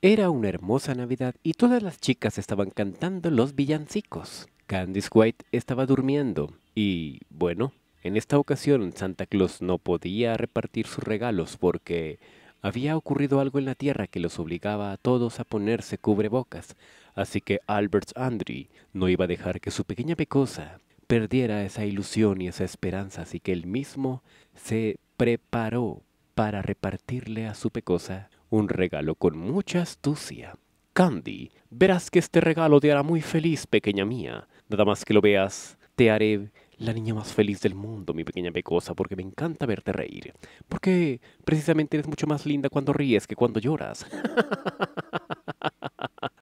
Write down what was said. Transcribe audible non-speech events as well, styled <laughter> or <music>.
Era una hermosa Navidad y todas las chicas estaban cantando los villancicos. Candice White estaba durmiendo y, bueno, en esta ocasión Santa Claus no podía repartir sus regalos porque había ocurrido algo en la Tierra que los obligaba a todos a ponerse cubrebocas, así que Albert Andre no iba a dejar que su pequeña pecosa perdiera esa ilusión y esa esperanza, así que él mismo se preparó para repartirle a su pecosa un regalo con mucha astucia. Candy, verás que este regalo te hará muy feliz, pequeña mía. Nada más que lo veas, te haré la niña más feliz del mundo, mi pequeña pecosa, porque me encanta verte reír. Porque precisamente eres mucho más linda cuando ríes que cuando lloras. <laughs>